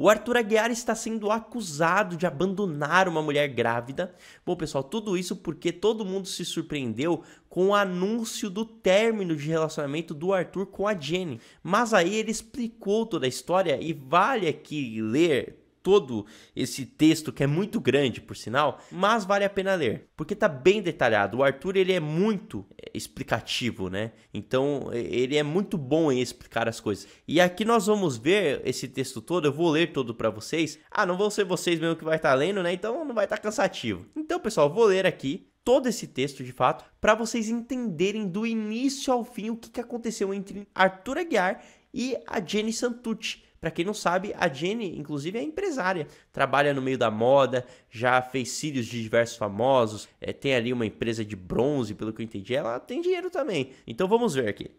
O Arthur Aguiar está sendo acusado de abandonar uma mulher grávida. Bom, pessoal, tudo isso porque todo mundo se surpreendeu com o anúncio do término de relacionamento do Arthur com a Jenny. Mas aí ele explicou toda a história e vale aqui ler todo esse texto, que é muito grande, por sinal, mas vale a pena ler, porque tá bem detalhado. O Arthur, ele é muito é, explicativo, né? Então, ele é muito bom em explicar as coisas. E aqui nós vamos ver esse texto todo, eu vou ler todo para vocês. Ah, não vão ser vocês mesmo que vai estar tá lendo, né? Então não vai estar tá cansativo. Então, pessoal, vou ler aqui todo esse texto de fato para vocês entenderem do início ao fim o que, que aconteceu entre Arthur Aguiar e a Jenny Santucci para quem não sabe, a Jenny, inclusive, é empresária, trabalha no meio da moda, já fez cílios de diversos famosos, é, tem ali uma empresa de bronze, pelo que eu entendi, ela tem dinheiro também. Então vamos ver aqui.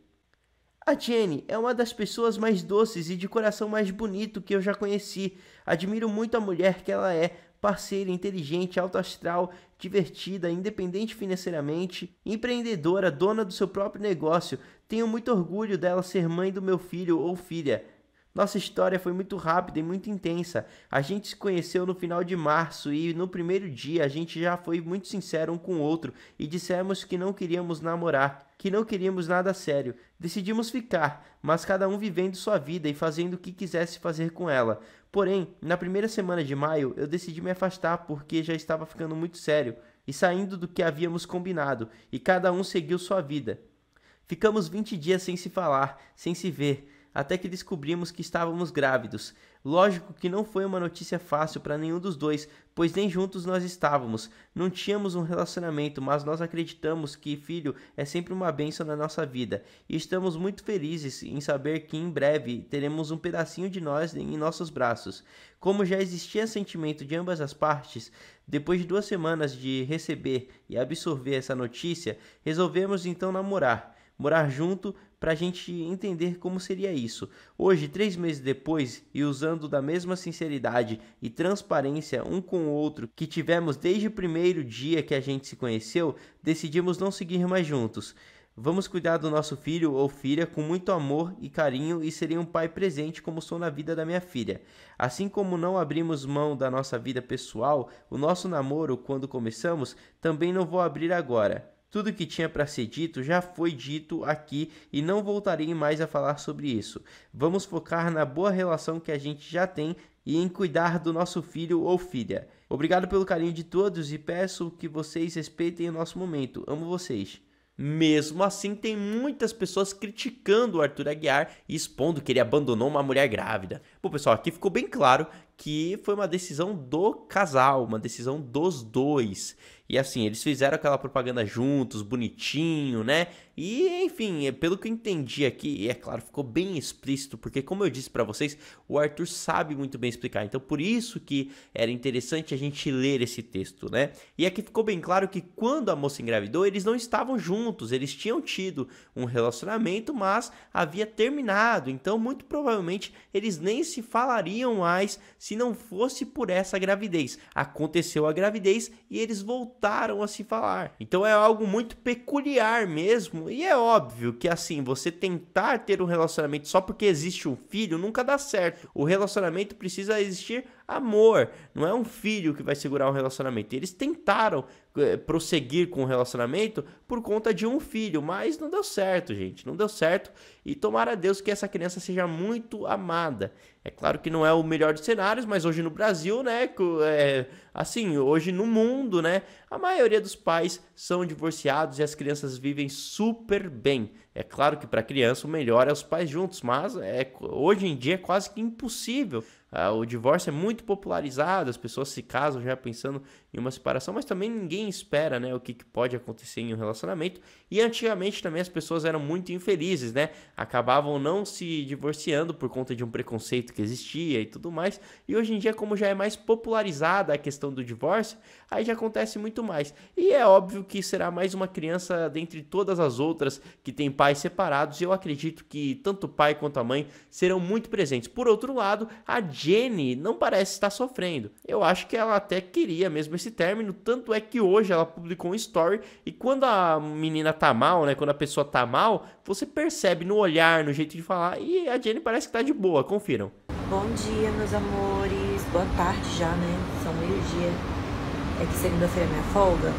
A Jenny é uma das pessoas mais doces e de coração mais bonito que eu já conheci. Admiro muito a mulher que ela é, parceira, inteligente, alto astral, divertida, independente financeiramente, empreendedora, dona do seu próprio negócio. Tenho muito orgulho dela ser mãe do meu filho ou filha. Nossa história foi muito rápida e muito intensa. A gente se conheceu no final de março e no primeiro dia a gente já foi muito sincero um com o outro e dissemos que não queríamos namorar, que não queríamos nada sério. Decidimos ficar, mas cada um vivendo sua vida e fazendo o que quisesse fazer com ela. Porém, na primeira semana de maio eu decidi me afastar porque já estava ficando muito sério e saindo do que havíamos combinado, e cada um seguiu sua vida. Ficamos 20 dias sem se falar, sem se ver até que descobrimos que estávamos grávidos. Lógico que não foi uma notícia fácil para nenhum dos dois, pois nem juntos nós estávamos. Não tínhamos um relacionamento, mas nós acreditamos que filho é sempre uma bênção na nossa vida. E estamos muito felizes em saber que em breve teremos um pedacinho de nós em nossos braços. Como já existia sentimento de ambas as partes, depois de duas semanas de receber e absorver essa notícia, resolvemos então namorar morar junto para a gente entender como seria isso. Hoje, três meses depois, e usando da mesma sinceridade e transparência um com o outro que tivemos desde o primeiro dia que a gente se conheceu, decidimos não seguir mais juntos. Vamos cuidar do nosso filho ou filha com muito amor e carinho e serei um pai presente como sou na vida da minha filha. Assim como não abrimos mão da nossa vida pessoal, o nosso namoro, quando começamos, também não vou abrir agora. Tudo que tinha para ser dito já foi dito aqui e não voltarei mais a falar sobre isso. Vamos focar na boa relação que a gente já tem e em cuidar do nosso filho ou filha. Obrigado pelo carinho de todos e peço que vocês respeitem o nosso momento. Amo vocês. Mesmo assim, tem muitas pessoas criticando o Arthur Aguiar e expondo que ele abandonou uma mulher grávida. Bom, pessoal, aqui ficou bem claro que foi uma decisão do casal, uma decisão dos dois. E assim, eles fizeram aquela propaganda juntos, bonitinho, né? E enfim, é, pelo que eu entendi aqui, e é claro, ficou bem explícito, porque como eu disse para vocês, o Arthur sabe muito bem explicar. Então, por isso que era interessante a gente ler esse texto, né? E aqui ficou bem claro que quando a moça engravidou, eles não estavam juntos, eles tinham tido um relacionamento, mas havia terminado. Então, muito provavelmente eles nem se falariam mais se não fosse por essa gravidez. Aconteceu a gravidez e eles voltaram a se falar. Então é algo muito peculiar mesmo. E é óbvio que assim, você tentar ter um relacionamento só porque existe um filho nunca dá certo. O relacionamento precisa existir amor, não é um filho que vai segurar um relacionamento. Eles tentaram eh, prosseguir com o relacionamento por conta de um filho, mas não deu certo, gente, não deu certo. E tomara a Deus que essa criança seja muito amada. É claro que não é o melhor dos cenários, mas hoje no Brasil, né, é, assim, hoje no mundo, né, a maioria dos pais são divorciados e as crianças vivem super bem. É claro que para criança o melhor é os pais juntos, mas é, hoje em dia é quase que impossível ah, o divórcio é muito popularizado, as pessoas se casam já pensando em uma separação, mas também ninguém espera né, o que, que pode acontecer em um relacionamento. E antigamente também as pessoas eram muito infelizes, né? Acabavam não se divorciando por conta de um preconceito que existia e tudo mais. E hoje em dia, como já é mais popularizada a questão do divórcio, aí já acontece muito mais. E é óbvio que será mais uma criança dentre todas as outras que tem pais separados, e eu acredito que tanto o pai quanto a mãe serão muito presentes. Por outro lado, a Jenny não parece estar sofrendo. Eu acho que ela até queria mesmo esse término, tanto é que hoje ela publicou um story e quando a menina tá mal, né, quando a pessoa tá mal, você percebe no olhar, no jeito de falar e a Jenny parece que tá de boa, confiram. Bom dia, meus amores. Boa tarde já, né? São meio-dia. É que segunda-feira é minha folga.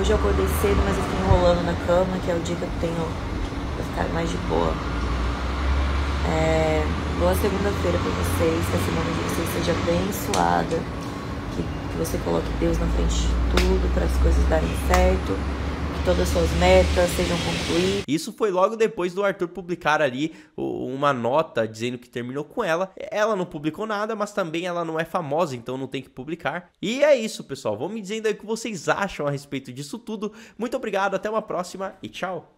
Hoje eu acordei cedo, mas eu fiquei enrolando na cama, que é o dia que eu tenho pra ficar mais de boa. É, boa segunda-feira para vocês, que a semana de vocês seja abençoada, que, que você coloque Deus na frente de tudo para as coisas darem certo todas suas metas sejam concluídas. Isso foi logo depois do Arthur publicar ali uma nota dizendo que terminou com ela. Ela não publicou nada, mas também ela não é famosa, então não tem que publicar. E é isso, pessoal. Vão me dizendo aí o que vocês acham a respeito disso tudo. Muito obrigado, até uma próxima e tchau.